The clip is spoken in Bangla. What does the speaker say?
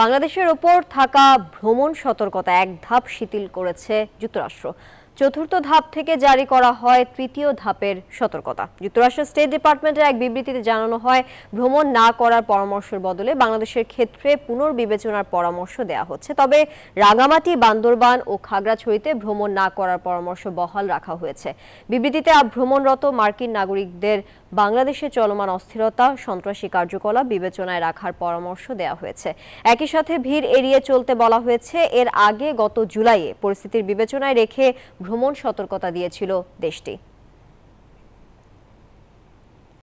বাংলাদেশের ওপর থাকা ভ্রমণ সতর্কতা এক ধাপ শিথিল করেছে যুক্তরাষ্ট্র চতুর্থ ধাপ থেকে জারি করা হয় তৃতীয় ধাপের সতর্কতা যুক্তরাষ্ট্রের স্টেট ডিপার্টমেন্টের এক বিবৃতিতে জানানো হয় ভ্রমণ না করার পরামর্শের বদলে বাংলাদেশের ক্ষেত্রে পুনর্বিবেচনার পরামর্শ দেয়া হচ্ছে তবে রাঙামাটি বান্দরবান ও খাগড়াছড়িতে ভ্রমণ না করার পরামর্শ বহাল রাখা হয়েছে বিবৃতিতে ভ্রমণরত মার্কিন নাগরিকদের বাংলাদেশে চলমান অস্থিরতা সন্ত্রাসী কার্যকলাপ বিবেচনায় রাখার পরামর্শ দেওয়া হয়েছে একই সাথে ভিড় এড়িয়ে চলতে বলা হয়েছে এর আগে গত জুলাইয়ে পরিস্থিতির বিবেচনায় রেখে ভ্রমণ সতর্কতা দিয়েছিল দেশটি